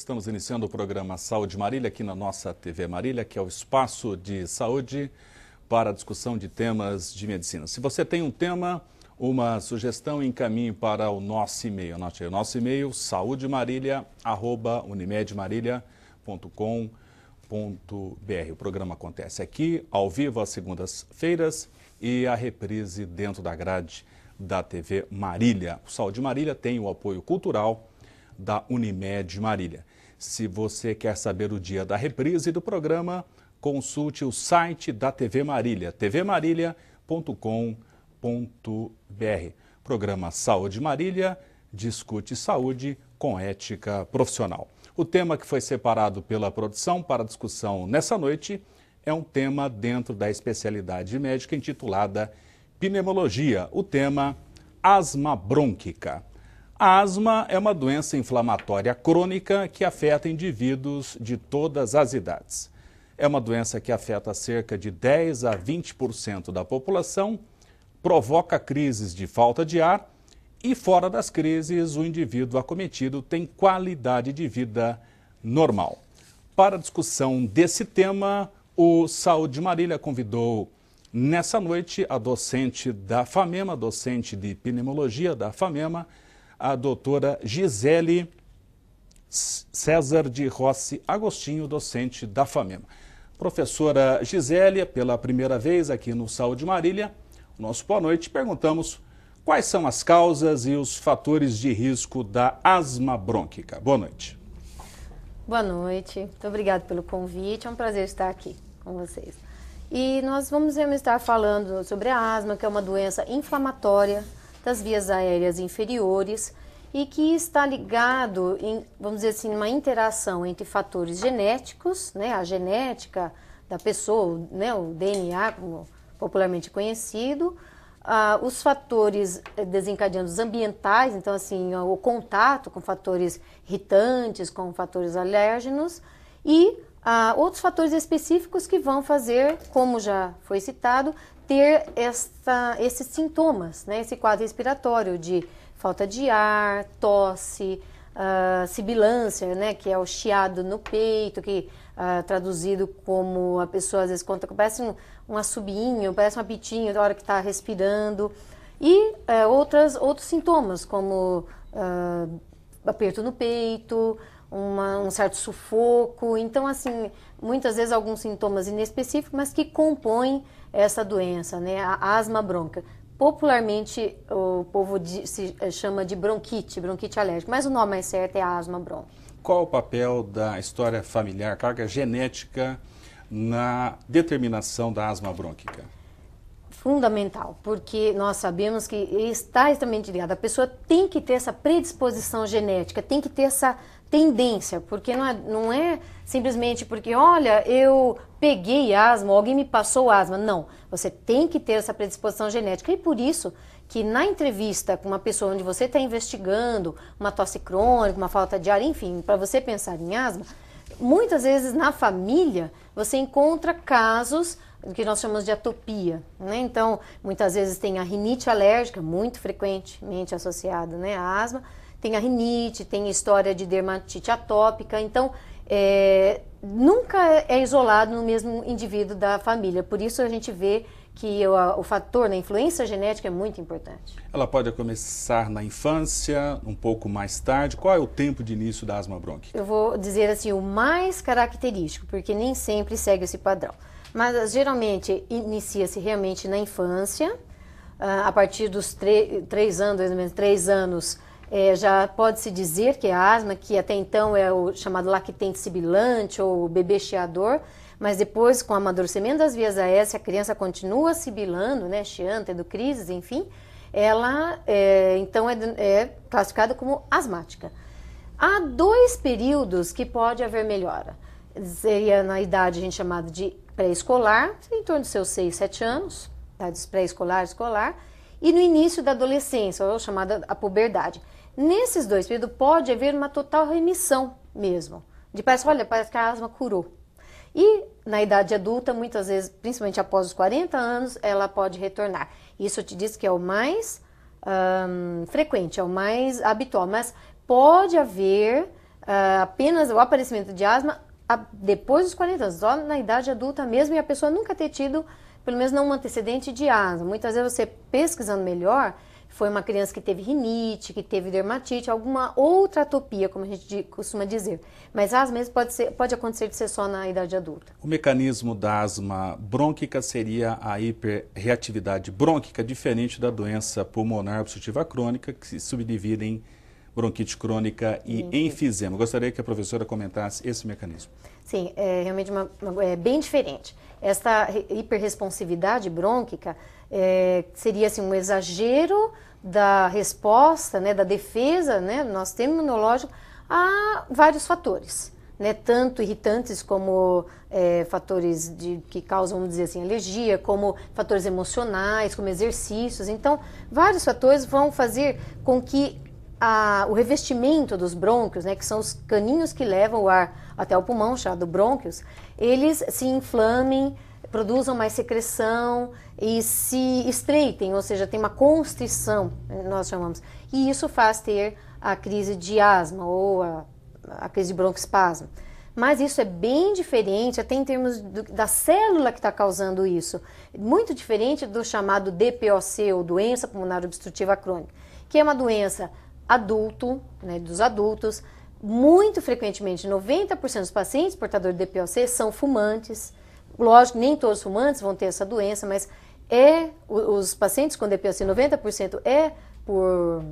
estamos iniciando o programa Saúde Marília aqui na nossa TV Marília, que é o espaço de saúde para a discussão de temas de medicina. Se você tem um tema, uma sugestão, encaminhe para o nosso e-mail. Anote aí o nosso e-mail, saudemarília.unimedmarília.com.br. O programa acontece aqui, ao vivo, às segundas-feiras e a reprise dentro da grade da TV Marília. O Saúde Marília tem o apoio cultural da Unimed Marília. Se você quer saber o dia da reprise do programa, consulte o site da TV Marília, tvmarília.com.br. Programa Saúde Marília discute saúde com ética profissional. O tema que foi separado pela produção para discussão nessa noite é um tema dentro da especialidade médica intitulada Pneumologia. O tema asma brônquica. A asma é uma doença inflamatória crônica que afeta indivíduos de todas as idades. É uma doença que afeta cerca de 10 a 20% da população, provoca crises de falta de ar e, fora das crises, o indivíduo acometido tem qualidade de vida normal. Para a discussão desse tema, o Saúde Marília convidou nessa noite a docente da FAMEMA, docente de pneumologia da FAMEMA, a doutora Gisele César de Rossi Agostinho, docente da FAMEMA. Professora Gisele, pela primeira vez aqui no Saúde Marília, nosso boa noite, perguntamos quais são as causas e os fatores de risco da asma brônquica. Boa noite. Boa noite, muito obrigada pelo convite, é um prazer estar aqui com vocês. E nós vamos estar falando sobre a asma, que é uma doença inflamatória das vias aéreas inferiores e que está ligado em, vamos dizer assim, uma interação entre fatores genéticos, né, a genética da pessoa, né, o DNA, como popularmente conhecido, ah, os fatores eh, desencadeantes ambientais, então assim, o contato com fatores irritantes, com fatores alérgenos e ah, outros fatores específicos que vão fazer, como já foi citado, ter esta, esses sintomas, né, esse quadro respiratório de falta de ar, tosse, uh, sibilância, né, que é o chiado no peito, que uh, traduzido como a pessoa às vezes conta que parece um, um assobinho, parece um apitinho na hora que está respirando, e uh, outras, outros sintomas como ah, aperto no peito, uma, um certo sufoco. Então, assim, muitas vezes alguns sintomas inespecíficos, mas que compõem essa doença, né? A asma brônquica. Popularmente o povo de, se eh, chama de bronquite, bronquite alérgica, mas o nome mais certo é asma brônquica. Qual o papel da história familiar, carga genética, na determinação da asma brônquica? fundamental, porque nós sabemos que está extremamente ligado. A pessoa tem que ter essa predisposição genética, tem que ter essa tendência, porque não é, não é simplesmente porque, olha, eu peguei asma, alguém me passou asma. Não, você tem que ter essa predisposição genética e por isso que na entrevista com uma pessoa onde você está investigando uma tosse crônica, uma falta de ar, enfim, para você pensar em asma, muitas vezes na família você encontra casos que nós chamamos de atopia, né? Então, muitas vezes tem a rinite alérgica, muito frequentemente associada né, à asma, tem a rinite, tem história de dermatite atópica. Então, é, nunca é isolado no mesmo indivíduo da família. Por isso a gente vê que o, o fator da influência genética é muito importante. Ela pode começar na infância, um pouco mais tarde. Qual é o tempo de início da asma brônquica? Eu vou dizer assim, o mais característico, porque nem sempre segue esse padrão. Mas geralmente inicia-se realmente na infância, ah, a partir dos três anos, mais anos, é, já pode-se dizer que é asma, que até então é o chamado lactente sibilante ou bebê chiador, mas depois, com o amadurecimento das vias aéreas, a criança continua sibilando, né, chiando, tendo crises, enfim, ela é, então é, é classificada como asmática. Há dois períodos que pode haver melhora. Seria na idade a gente chamada de pré-escolar, em torno dos seus 6, 7 anos, idades pré-escolar, escolar, e no início da adolescência, ou chamada a puberdade. Nesses dois períodos pode haver uma total remissão mesmo. De parece, olha, parece que a asma curou. E na idade adulta, muitas vezes, principalmente após os 40 anos, ela pode retornar. Isso eu te disse que é o mais frequente, é o mais habitual, mas pode haver uh, apenas o aparecimento de asma a, depois dos 40 anos, só na idade adulta mesmo, e a pessoa nunca ter tido, pelo menos não um antecedente de asma. Muitas vezes você pesquisando melhor, foi uma criança que teve rinite, que teve dermatite, alguma outra atopia, como a gente costuma dizer. Mas asma mesmo pode, ser, pode acontecer de ser só na idade adulta. O mecanismo da asma brônquica seria a hiperreatividade brônquica, diferente da doença pulmonar obstrutiva crônica, que se subdivide em bronquite crônica e Sim. enfisema. Gostaria que a professora comentasse esse mecanismo. Sim, é realmente uma, uma, é bem diferente. Esta hiperresponsividade brônquica é, seria assim, um exagero da resposta, né, da defesa né, do nosso sistema imunológico a vários fatores. Né, tanto irritantes como é, fatores de, que causam, vamos dizer assim, alergia, como fatores emocionais, como exercícios. Então, vários fatores vão fazer com que a, o revestimento dos brônquios, né, que são os caninhos que levam o ar até o pulmão, chamado brônquios, eles se inflamem, produzam mais secreção e se estreitem, ou seja, tem uma constrição, nós chamamos. E isso faz ter a crise de asma ou a, a crise de broncoespasmo. Mas isso é bem diferente, até em termos do, da célula que está causando isso. Muito diferente do chamado DPOC, ou doença pulmonar obstrutiva crônica, que é uma doença adulto, né, dos adultos. Muito frequentemente, 90% dos pacientes portadores de DPOC são fumantes Lógico, nem todos os fumantes vão ter essa doença, mas é os pacientes com DPOC, 90% é por,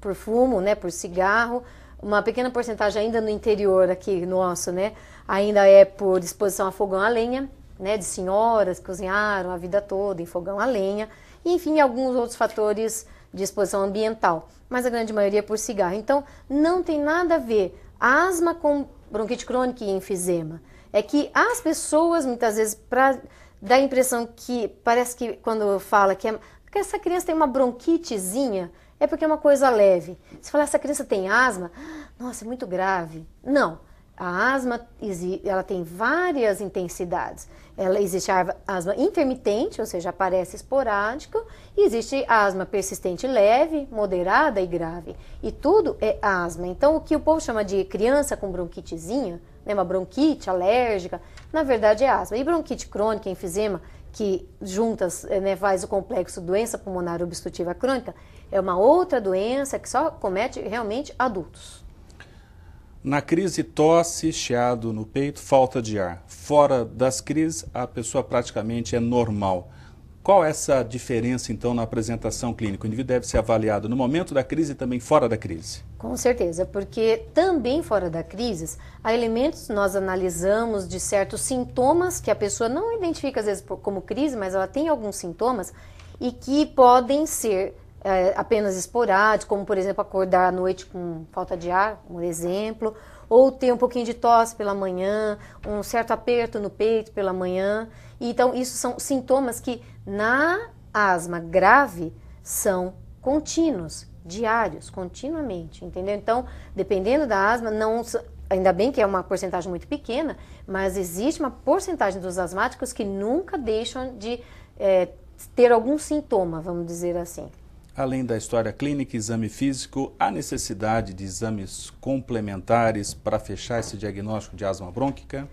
por fumo, né, por cigarro, uma pequena porcentagem ainda no interior aqui nosso, né, ainda é por exposição a fogão a lenha, né, de senhoras que cozinharam a vida toda em fogão a lenha, e, enfim, alguns outros fatores de exposição ambiental, mas a grande maioria é por cigarro. Então, não tem nada a ver asma com bronquite crônica e enfisema é que as pessoas, muitas vezes, para dar a impressão que parece que quando fala que, é, que essa criança tem uma bronquitezinha, é porque é uma coisa leve. Se falar essa criança tem asma, nossa, é muito grave. Não. A asma ela tem várias intensidades. Ela existe a asma intermitente, ou seja, aparece esporádico, e existe asma persistente leve, moderada e grave. E tudo é asma. Então, o que o povo chama de criança com bronquitezinha né, uma bronquite alérgica, na verdade é asma. E bronquite crônica, enfisema, que juntas eh, né, faz o complexo doença pulmonar obstrutiva crônica, é uma outra doença que só comete realmente adultos. Na crise, tosse, chiado no peito, falta de ar. Fora das crises, a pessoa praticamente é normal. Qual é essa diferença, então, na apresentação clínica? O indivíduo deve ser avaliado no momento da crise e também fora da crise? Com certeza, porque também fora da crise, há elementos nós analisamos de certos sintomas que a pessoa não identifica, às vezes, como crise, mas ela tem alguns sintomas e que podem ser é, apenas esporádicos, como, por exemplo, acordar à noite com falta de ar, um exemplo, ou ter um pouquinho de tosse pela manhã, um certo aperto no peito pela manhã. Então, isso são sintomas que na asma grave são contínuos, diários, continuamente, entendeu? Então, dependendo da asma, não ainda bem que é uma porcentagem muito pequena, mas existe uma porcentagem dos asmáticos que nunca deixam de é, ter algum sintoma, vamos dizer assim. Além da história clínica e exame físico, há necessidade de exames complementares para fechar esse diagnóstico de asma brônquica?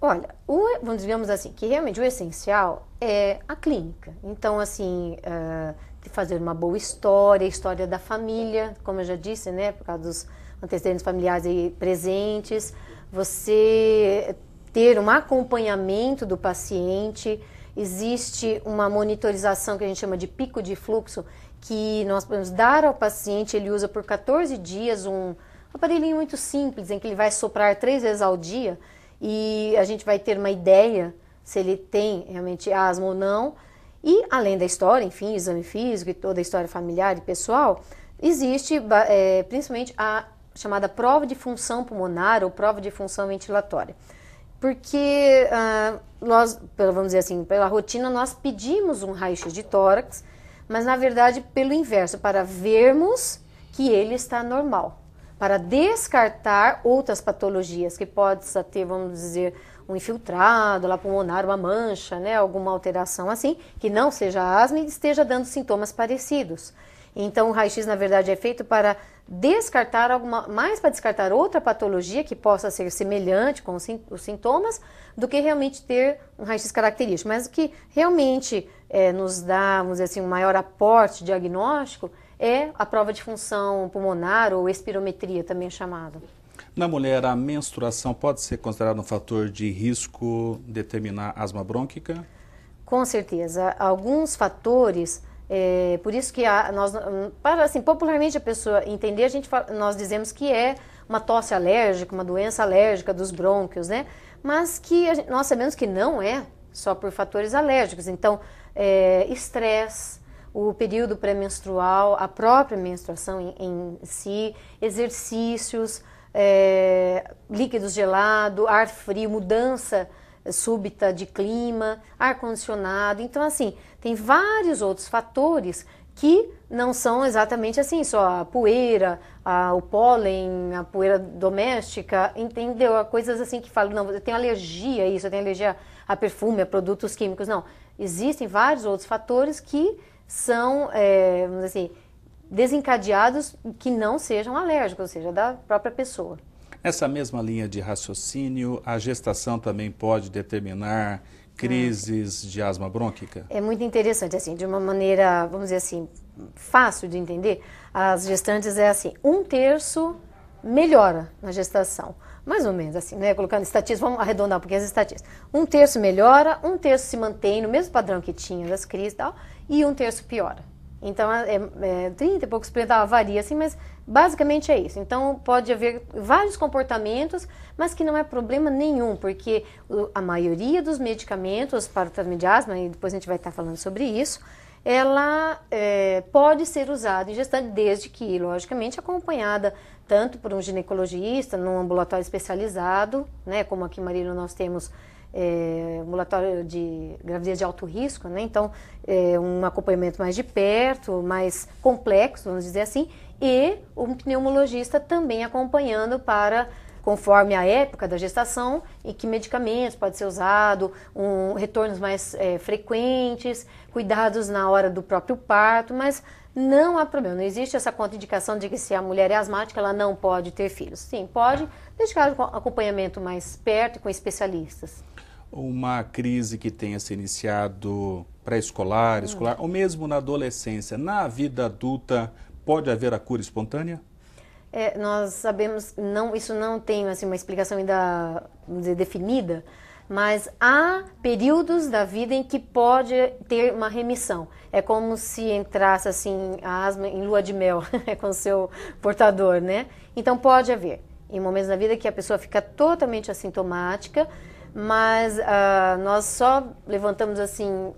Olha, o, vamos digamos assim, que realmente o essencial é a clínica. Então, assim, uh, fazer uma boa história, história da família, como eu já disse, né, por causa dos antecedentes familiares aí presentes, você ter um acompanhamento do paciente, existe uma monitorização que a gente chama de pico de fluxo, que nós podemos dar ao paciente, ele usa por 14 dias um aparelhinho muito simples, em que ele vai soprar três vezes ao dia e a gente vai ter uma ideia se ele tem realmente asma ou não. E além da história, enfim, exame físico e toda a história familiar e pessoal, existe é, principalmente a chamada prova de função pulmonar ou prova de função ventilatória. Porque ah, nós, vamos dizer assim, pela rotina, nós pedimos um raio-x de tórax mas na verdade pelo inverso, para vermos que ele está normal, para descartar outras patologias que possa ter, vamos dizer, um infiltrado lá pulmonar, uma mancha, né, alguma alteração assim, que não seja asma e esteja dando sintomas parecidos. Então, o raio-x, na verdade, é feito para descartar alguma, mais para descartar outra patologia que possa ser semelhante com os, os sintomas, do que realmente ter um raio-x característico. Mas o que realmente é, nos dá, vamos dizer assim, um maior aporte diagnóstico é a prova de função pulmonar ou espirometria, também é chamada. Na mulher, a menstruação pode ser considerada um fator de risco determinar asma brônquica? Com certeza. Alguns fatores é, por isso que a, nós, para assim, popularmente a pessoa entender, a gente nós dizemos que é uma tosse alérgica, uma doença alérgica dos brônquios, né? Mas que nós sabemos que não é só por fatores alérgicos. Então, é, estresse, o período pré-menstrual, a própria menstruação em, em si, exercícios, é, líquidos gelados, ar frio, mudança súbita de clima, ar-condicionado. Então, assim, tem vários outros fatores que não são exatamente assim, só a poeira, a, o pólen, a poeira doméstica, entendeu? Há coisas assim que falam, não, eu tenho alergia a isso, eu tenho alergia a perfume, a produtos químicos. Não, existem vários outros fatores que são, é, assim, desencadeados que não sejam alérgicos, ou seja, da própria pessoa. Nessa mesma linha de raciocínio, a gestação também pode determinar crises de asma brônquica? É muito interessante, assim, de uma maneira, vamos dizer assim, fácil de entender. As gestantes é assim, um terço melhora na gestação. Mais ou menos assim, né? Colocando estatísticas vamos arredondar porque as estatísticas. Um terço melhora, um terço se mantém no mesmo padrão que tinha das crises e tal, e um terço piora. Então, é, é 30 e poucos por cento ah, varia assim, mas Basicamente é isso. Então pode haver vários comportamentos, mas que não é problema nenhum, porque a maioria dos medicamentos para o tratamento de asma, e depois a gente vai estar falando sobre isso, ela é, pode ser usada em gestante desde que, logicamente, acompanhada tanto por um ginecologista, num ambulatório especializado, né, como aqui em Marília nós temos é, ambulatório de gravidez de alto risco, né, então é um acompanhamento mais de perto, mais complexo, vamos dizer assim, e um pneumologista também acompanhando para conforme a época da gestação e que medicamentos pode ser usado, um, retornos mais é, frequentes, cuidados na hora do próprio parto, mas não há problema, não existe essa contraindicação de que se a mulher é asmática ela não pode ter filhos. Sim, pode, desde que haja acompanhamento mais perto com especialistas. Uma crise que tenha se iniciado pré-escolar, hum. escolar, escolar hum. ou mesmo na adolescência, na vida adulta pode haver a cura espontânea? É, nós sabemos, não, isso não tem assim, uma explicação ainda dizer, definida, mas há períodos da vida em que pode ter uma remissão. É como se entrasse assim a asma em lua de mel é com o seu portador, né? Então pode haver em momentos da vida que a pessoa fica totalmente assintomática, mas uh, nós só levantamos assim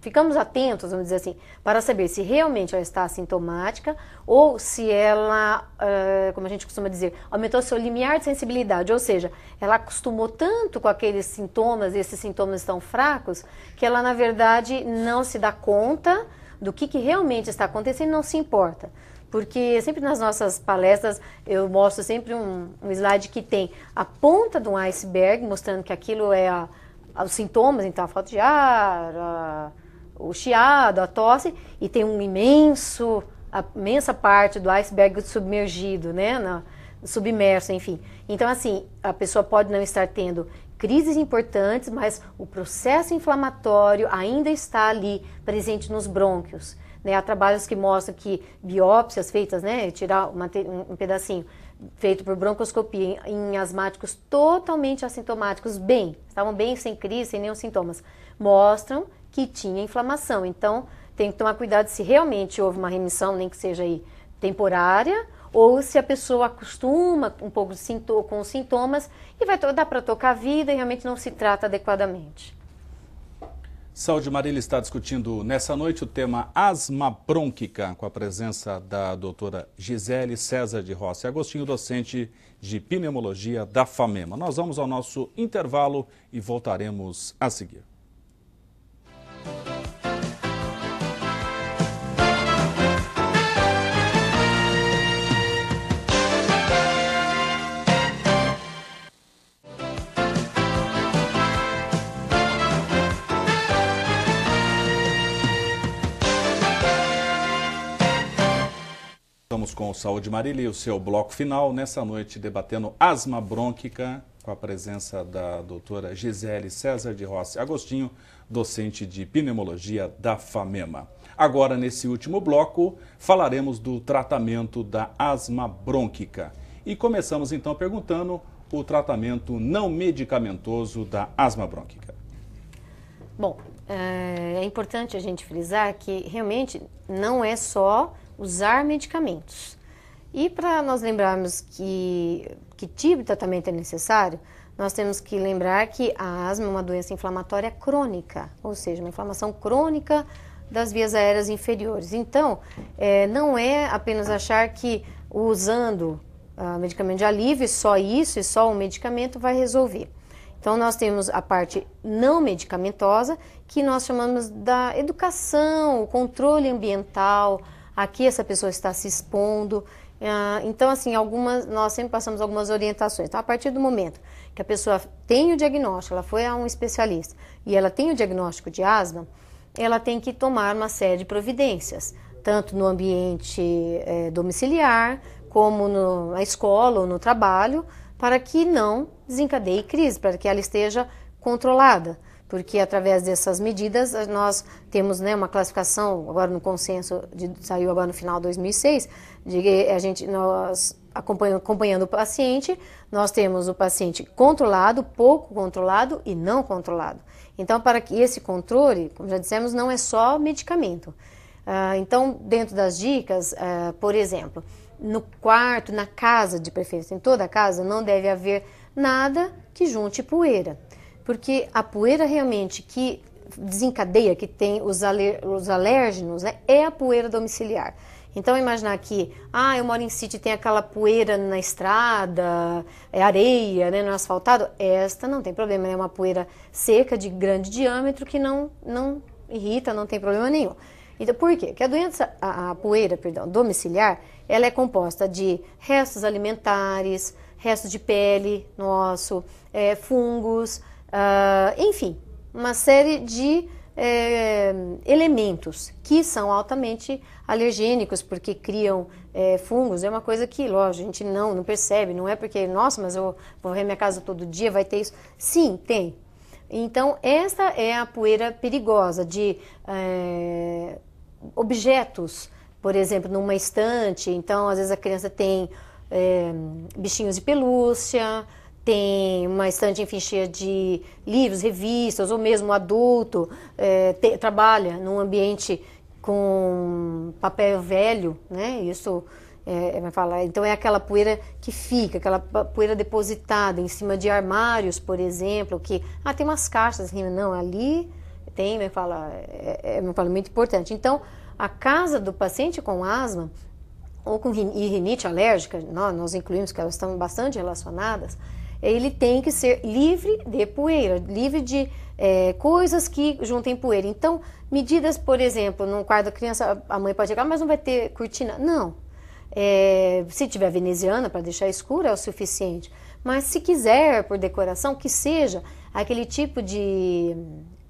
ficamos atentos, vamos dizer assim, para saber se realmente ela está assintomática ou se ela, eh, como a gente costuma dizer, aumentou seu limiar de sensibilidade, ou seja, ela acostumou tanto com aqueles sintomas, esses sintomas tão fracos, que ela na verdade não se dá conta do que, que realmente está acontecendo, não se importa porque sempre nas nossas palestras eu mostro sempre um, um, slide que tem a ponta de um iceberg, mostrando que aquilo é a, a, os sintomas, então a falta de ar, a, o chiado, a tosse, e tem um imenso, a imensa parte do iceberg submergido, né? Na, submerso, enfim. Então, assim, a pessoa pode não estar tendo crises importantes, mas o processo inflamatório ainda está ali presente nos brônquios. Né? Há trabalhos que mostram que biópsias feitas, né, tirar uma, um pedacinho feito por broncoscopia em, em asmáticos totalmente assintomáticos, bem, estavam bem sem crise, sem nenhum sintomas, mostram que tinha inflamação. Então, tem que tomar cuidado se realmente houve uma remissão, nem que seja aí temporária, ou se a pessoa acostuma um pouco sintoma, com os sintomas e vai dar para tocar a vida e realmente não se trata adequadamente. Saúde Marília está discutindo nessa noite o tema asma brônquica, com a presença da doutora Gisele César de Rossi Agostinho, docente de pneumologia da FAMEMA. Nós vamos ao nosso intervalo e voltaremos a seguir. Estamos com o Saúde Marília e o seu bloco final, nessa noite debatendo asma brônquica, com a presença da doutora Gisele César de Rossi Agostinho, docente de pneumologia da FAMEMA. Agora, nesse último bloco, falaremos do tratamento da asma brônquica. E começamos então perguntando o tratamento não medicamentoso da asma brônquica. Bom, eh, é importante a gente frisar que realmente não é só usar medicamentos. E para nós lembrarmos que, que tipo de tratamento é necessário, nós temos que lembrar que a asma é uma doença inflamatória crônica, ou seja, uma inflamação crônica das vias aéreas inferiores. Então, é, não é apenas achar que usando uh, medicamento de alívio, só isso e só o medicamento vai resolver. Então, nós temos a parte não medicamentosa, que nós chamamos da educação, o controle ambiental, aqui essa pessoa está se expondo. Uh, então, assim, algumas, nós sempre passamos algumas orientações. Então, a partir do momento que a pessoa tem o diagnóstico, ela foi a um especialista e ela tem o diagnóstico de asma, ela tem que tomar uma série de providências, tanto no ambiente é, domiciliar, como no, na escola ou no trabalho, para que não desencadeie crise, para que ela esteja controlada porque através dessas medidas eh, nós temos né, uma classificação agora no consenso de, saiu agora no final de 2006 de a gente nós acompanhando, acompanhando o paciente, nós temos o paciente controlado, pouco controlado e não controlado. Então, para que esse controle, como já dissemos, não é só medicamento. Uh, então, dentro das dicas, uh, por exemplo, no quarto, na casa de preferência, em toda a casa, não deve haver nada que junte poeira, porque a poeira realmente que desencadeia, que tem os, aler, os alérgenos, né, é a poeira domiciliar. Então imaginar que, ah, eu moro em sítio e tem aquela poeira na estrada, é areia, né, no é asfaltado, esta não tem problema, né? é uma poeira seca de grande diâmetro que não não irrita, não tem problema nenhum. Então, por quê? Porque a doença, a, a poeira, perdão, domiciliar, ela é composta de restos alimentares, restos de pele no osso, é, fungos, uh, enfim, uma série de é, elementos que são altamente alergênicos porque criam é, fungos. É uma coisa que, lógico, a gente não, não percebe, não é porque, nossa, mas eu vou ver minha casa todo dia, vai ter isso. Sim, tem. Então, essa é a poeira perigosa de é, objetos, por exemplo, numa estante. Então, às vezes a criança tem é, bichinhos de pelúcia, tem uma estante cheia de livros, revistas, ou mesmo adulto é, te, trabalha num ambiente com papel velho, né? Isso é, é vai falar. Então é aquela poeira que fica, aquela poeira depositada em cima de armários, por exemplo, que ah tem umas caixas, assim, não ali tem, vai falar, é, é fala, é muito importante. Então a casa do paciente com asma ou com rinite alérgica, nós, nós incluímos que elas estão bastante relacionadas ele tem que ser livre de poeira, livre de é, coisas que juntem poeira. Então, medidas, por exemplo, num quarto da criança, a mãe pode chegar, ah, mas não vai ter cortina. Não. É, se tiver veneziana para deixar escura é o suficiente. Mas se quiser por decoração, que seja aquele tipo de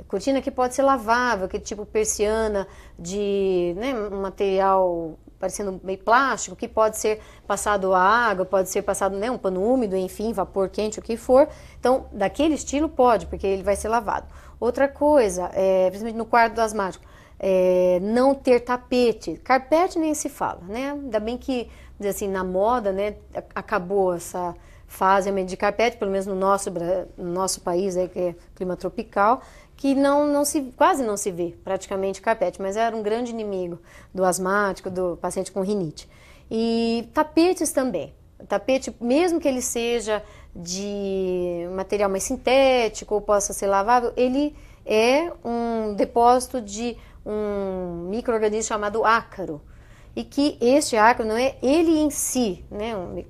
cortina que pode ser lavável, aquele tipo persiana de né, material parecendo meio plástico, que pode ser passado a água, pode ser passado né, um pano úmido, enfim, vapor quente, o que for. Então, daquele estilo pode, porque ele vai ser lavado. Outra coisa, é, principalmente no quarto do asmático, é, não ter tapete. Carpete nem se fala, né? Ainda bem que, assim, na moda, né, acabou essa fase de carpete, pelo menos no nosso, no nosso país, aí, né, que é clima tropical, que não, não se, quase não se vê praticamente carpete, mas era um grande inimigo do asmático, do paciente com rinite. E tapetes também. Tapete, mesmo que ele seja de material mais sintético ou possa ser lavável, ele é um depósito de um microorganismo chamado ácaro. E que este ácaro não é ele em si né,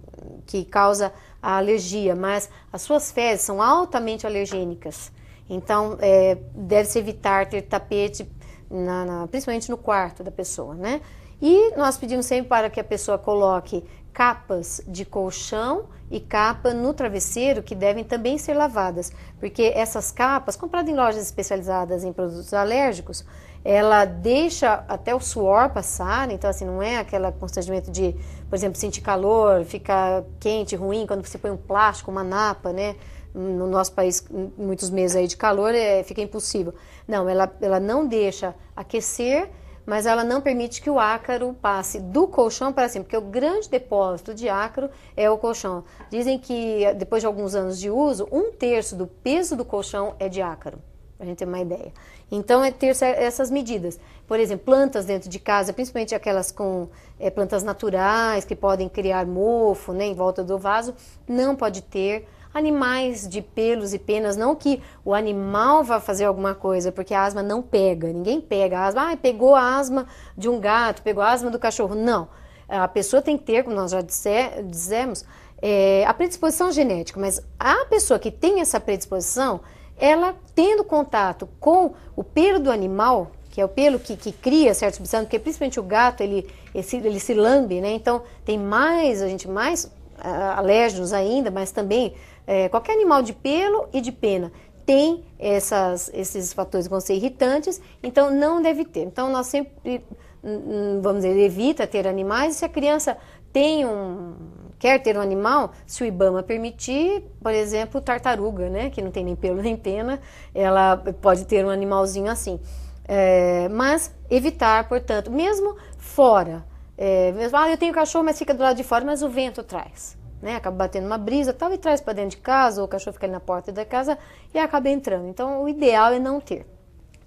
que causa a alergia, mas as suas fezes são altamente alergênicas. Então, é, deve-se evitar ter tapete, na, na, principalmente no quarto da pessoa, né? E nós pedimos sempre para que a pessoa coloque capas de colchão e capa no travesseiro que devem também ser lavadas, porque essas capas, compradas em lojas especializadas em produtos alérgicos, ela deixa até o suor passar, então assim, não é aquele constrangimento de, por exemplo, sentir calor, ficar quente, ruim, quando você põe um plástico, uma napa, né? no nosso país, muitos meses aí de calor, é, fica impossível. Não, ela, ela não deixa aquecer, mas ela não permite que o ácaro passe do colchão para cima, porque o grande depósito de ácaro é o colchão. Dizem que depois de alguns anos de uso, um terço do peso do colchão é de ácaro para a gente ter uma ideia. Então, é ter é, essas medidas. Por exemplo, plantas dentro de casa, principalmente aquelas com é, plantas naturais, que podem criar mofo né, em volta do vaso, não pode ter animais de pelos e penas, não que o animal vá fazer alguma coisa, porque a asma não pega, ninguém pega a asma, ah, pegou a asma de um gato, pegou a asma do cachorro, não. A pessoa tem que ter, como nós já disser, dissemos, é, a predisposição genética, mas a pessoa que tem essa predisposição, ela tendo contato com o pelo do animal, que é o pelo que, que cria certos substâncias, porque principalmente o gato, ele, ele, se, ele se lambe, né? Então, tem mais, a gente mais ah, alérgenos ainda, mas também é, qualquer animal de pelo e de pena tem essas, esses fatores que vão ser irritantes, então não deve ter. Então nós sempre, hum, hum, vamos dizer, evita ter animais. Se a criança tem um, quer ter um animal, se o IBAMA permitir, por exemplo, tartaruga, né, que não tem nem pelo nem pena, ela pode ter um animalzinho assim. É, mas evitar, portanto, mesmo fora. É, mesmo, ah, eu tenho cachorro, mas fica do lado de fora, mas o vento traz né? Acaba batendo uma brisa tal e traz para dentro de casa, ou o cachorro fica ali na porta da casa e acaba entrando. Então, o ideal é não ter,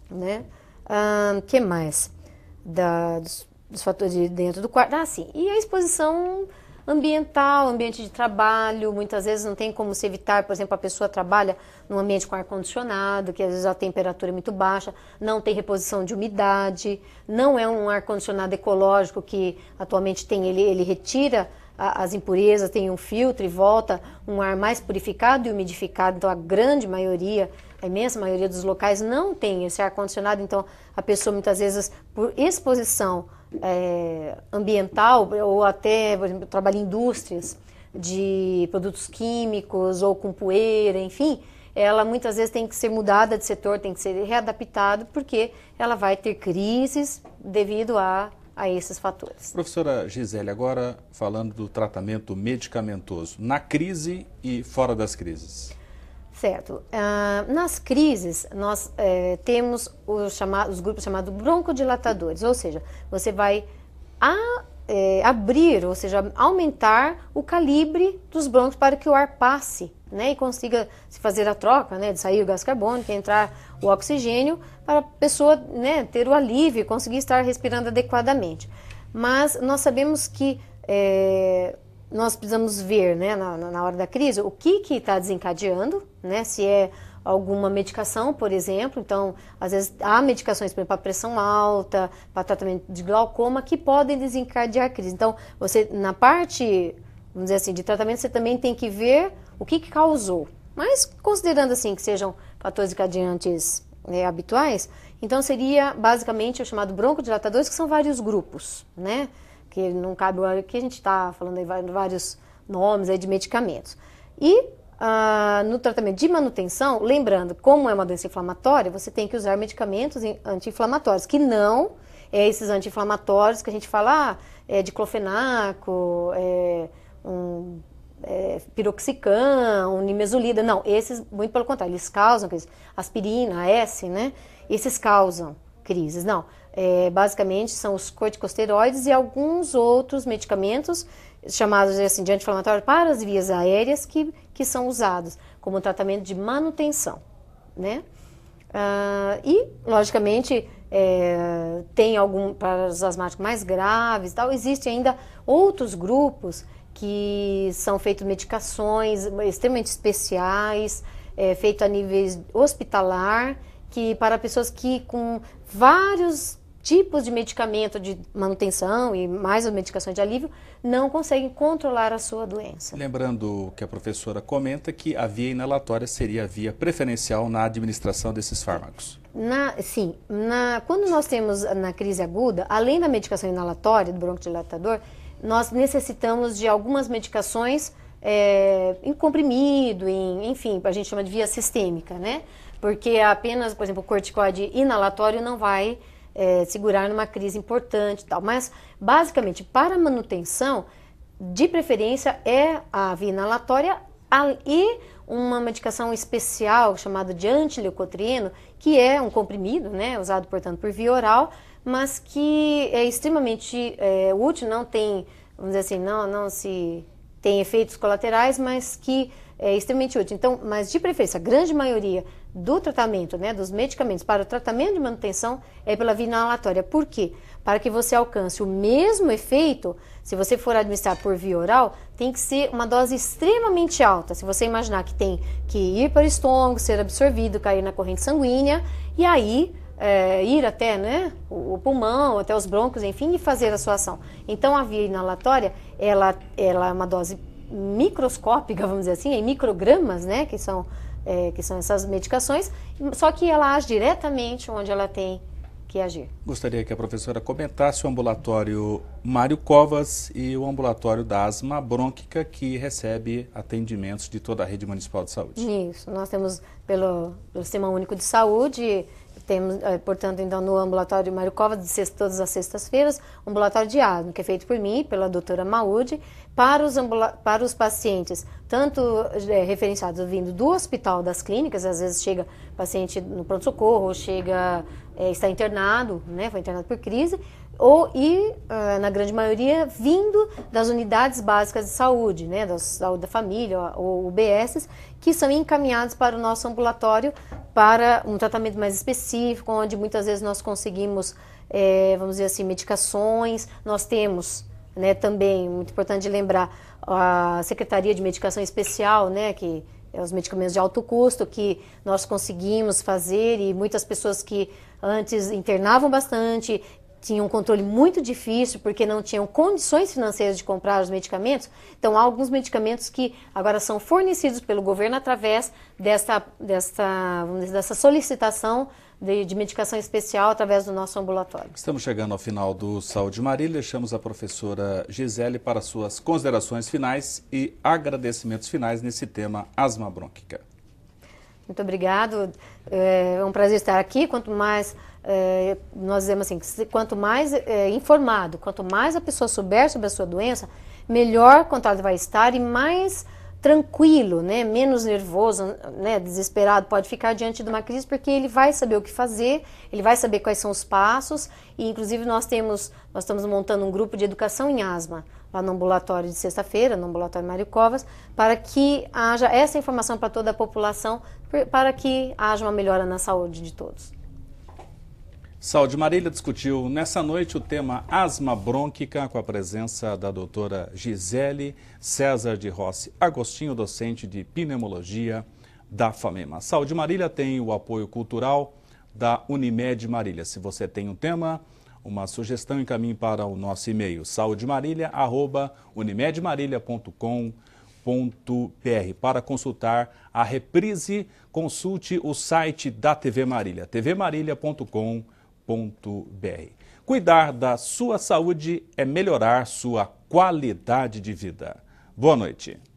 né? O um, que mais? Da, dos, dos, fatores de dentro do quarto. Ah, sim. E a exposição ambiental, ambiente de trabalho, muitas vezes não tem como se evitar, por exemplo, a pessoa trabalha num ambiente com ar condicionado, que às vezes a temperatura é muito baixa, não tem reposição de umidade, não é um ar condicionado ecológico que atualmente tem, ele, ele retira as impurezas, tem um filtro e volta um ar mais purificado e umidificado. Então, a grande maioria, a imensa maioria dos locais não tem esse ar-condicionado. Então, a pessoa muitas vezes, por exposição é, ambiental ou até, por exemplo, trabalha em indústrias de produtos químicos ou com poeira, enfim, ela muitas vezes tem que ser mudada de setor, tem que ser readaptado, porque ela vai ter crises devido a a esses fatores. Professora Gisele, agora falando do tratamento medicamentoso, na crise e fora das crises. Certo. Uh, nas crises, nós eh, temos os, chamados, os grupos chamados broncodilatadores, ou seja, você vai a é, abrir, ou seja, aumentar o calibre dos broncos para que o ar passe né, e consiga se fazer a troca, né, de sair o gás carbônico, entrar o oxigênio, para a pessoa né, ter o alívio e conseguir estar respirando adequadamente. Mas nós sabemos que é, nós precisamos ver né, na, na hora da crise o que está desencadeando, né, se é alguma medicação, por exemplo. Então, às vezes há medicações, para pressão alta, para tratamento de glaucoma, que podem desencadear a crise. Então, você, na parte, vamos dizer assim, de tratamento, você também tem que ver o que, que causou. Mas, considerando assim que sejam fatores desencadeantes né, habituais, então seria basicamente o chamado broncodilatadores, que são vários grupos, né? Que não cabe o que a gente está falando aí, vários nomes aí de medicamentos. E ah, no tratamento de manutenção, lembrando, como é uma doença inflamatória, você tem que usar medicamentos anti-inflamatórios, que não é esses anti-inflamatórios que a gente fala, ah, é diclofenaco, é, um, é, piroxicam, nimesulida. Não, esses, muito pelo contrário, eles causam crises. Aspirina, S, né? Esses causam crises. Não, é, basicamente são os corticosteroides e alguns outros medicamentos chamados assim, de anti-inflamatórios para as vias aéreas que, que são usados como tratamento de manutenção, né? Ah, e, logicamente, é, tem algum, para os asmáticos mais graves tal, existem ainda outros grupos que são feitos medicações extremamente especiais, é, feito a nível hospitalar, que para pessoas que com vários tipos de medicamento de manutenção e mais as medicações de alívio não conseguem controlar a sua doença. Lembrando que a professora comenta que a via inalatória seria a via preferencial na administração desses fármacos. Na, sim, na, quando nós temos na crise aguda, além da medicação inalatória do broncodilatador, nós necessitamos de algumas medicações é, em comprimido, em, enfim, a gente chama de via sistêmica, né? Porque apenas, por exemplo, o corticoide inalatório não vai é, segurar numa crise importante e tal. Mas, basicamente, para manutenção, de preferência é a via inalatória e uma medicação especial chamada de antileucotrieno, que é um comprimido, né, usado, portanto, por via oral, mas que é extremamente é, útil, não tem, vamos dizer assim, não, não se tem efeitos colaterais, mas que é extremamente útil. Então, mas de preferência, a grande maioria do tratamento, né, dos medicamentos para o tratamento de manutenção é pela via inalatória. Por quê? Para que você alcance o mesmo efeito, se você for administrar por via oral, tem que ser uma dose extremamente alta. Se você imaginar que tem que ir para o estômago, ser absorvido, cair na corrente sanguínea e aí é, ir até né, o, pulmão, até os brônquios, enfim, e fazer a sua ação. Então, a via inalatória, ela, ela é uma dose microscópica, vamos dizer assim, em microgramas, né, que são é, que são essas medicações, só que ela age diretamente onde ela tem que agir. Gostaria que a professora comentasse o ambulatório Mário Covas e o ambulatório da asma brônquica, que recebe atendimentos de toda a rede municipal de saúde. Isso, nós temos pelo, pelo Sistema Único de Saúde temos, eh, portanto, então, no ambulatório Mário Cova, de sexta, todas as sextas-feiras, um ambulatório diário, que é feito por mim, pela doutora Maude, para os, para os pacientes, tanto é, referenciados vindo do hospital das clínicas, às vezes chega paciente no pronto-socorro, chega, é, está internado, né, foi internado por crise, ou e ah, na grande maioria vindo das unidades básicas de saúde, né, da saúde da família ou UBSs, que são encaminhados para o nosso ambulatório para um tratamento mais específico, onde muitas vezes nós conseguimos, é, vamos dizer assim, medicações, nós temos né, também, muito importante lembrar, a Secretaria de Medicação Especial, né, que é os medicamentos de alto custo que nós conseguimos fazer e muitas pessoas que antes internavam bastante tinham um controle muito difícil porque não tinham condições financeiras de comprar os medicamentos. Então, há alguns medicamentos que agora são fornecidos pelo governo através dessa, dessa, dizer, dessa solicitação de, de, medicação especial através do nosso ambulatório. Estamos chegando ao final do Saúde Marília. Deixamos a professora Gisele para suas considerações finais e agradecimentos finais nesse tema asma brônquica. Muito obrigado. É, é um prazer estar aqui. Quanto mais é, nós dizemos assim, que quanto mais é, informado, quanto mais a pessoa souber sobre a sua doença, melhor contato vai estar e mais tranquilo, né, menos nervoso, né, desesperado pode ficar diante de uma crise porque ele vai saber o que fazer, ele vai saber quais são os passos e inclusive nós temos, nós estamos montando um grupo de educação em asma lá no ambulatório de sexta-feira, no ambulatório Mário Covas, para que haja essa informação para toda a população, para que haja uma melhora na saúde de todos. Saúde Marília discutiu nessa noite o tema asma brônquica com a presença da doutora Gisele César de Rossi Agostinho, docente de pneumologia da FAMEMA. Saúde Marília tem o apoio cultural da Unimed Marília. Se você tem um tema, uma sugestão, encaminhe para o nosso e-mail saudemarília@unimedmarília.com.br. Para consultar a reprise, consulte o site da TV Marília, tvmarília.com.br www.saúde.br. Cuidar da sua saúde é melhorar sua qualidade de vida. Boa noite.